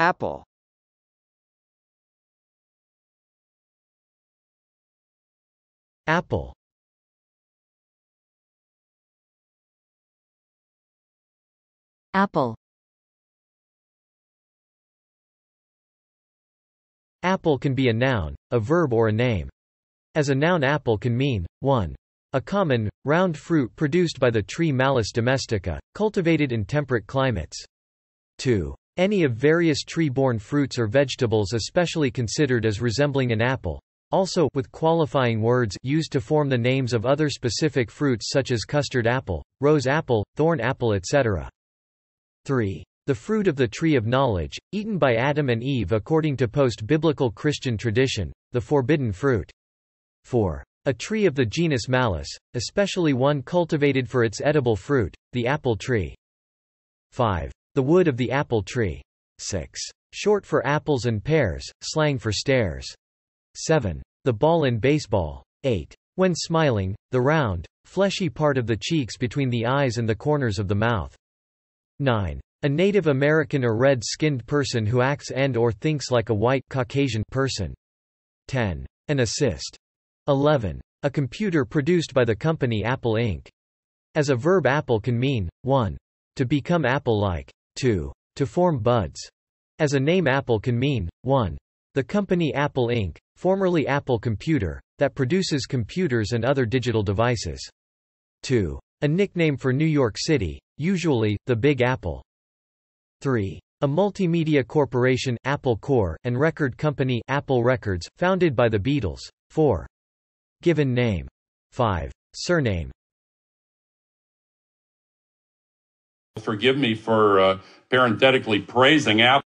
Apple Apple Apple Apple can be a noun, a verb or a name. As a noun apple can mean, 1. A common, round fruit produced by the tree Malus domestica, cultivated in temperate climates. 2. Any of various tree-borne fruits or vegetables especially considered as resembling an apple. Also, with qualifying words used to form the names of other specific fruits such as custard apple, rose apple, thorn apple etc. 3. The fruit of the tree of knowledge, eaten by Adam and Eve according to post-biblical Christian tradition, the forbidden fruit. 4. A tree of the genus Malus, especially one cultivated for its edible fruit, the apple tree. 5. The wood of the apple tree. 6. Short for apples and pears, slang for stairs. 7. The ball in baseball. 8. When smiling, the round, fleshy part of the cheeks between the eyes and the corners of the mouth. 9. A Native American or red-skinned person who acts and or thinks like a white Caucasian person. 10. An assist. 11. A computer produced by the company Apple Inc. As a verb apple can mean, 1. To become apple-like. 2. To form buds. As a name Apple can mean, 1. The company Apple Inc., formerly Apple Computer, that produces computers and other digital devices. 2. A nickname for New York City, usually, the Big Apple. 3. A multimedia corporation, Apple Corps, and record company, Apple Records, founded by the Beatles. 4. Given name. 5. Surname. forgive me for uh, parenthetically praising Apple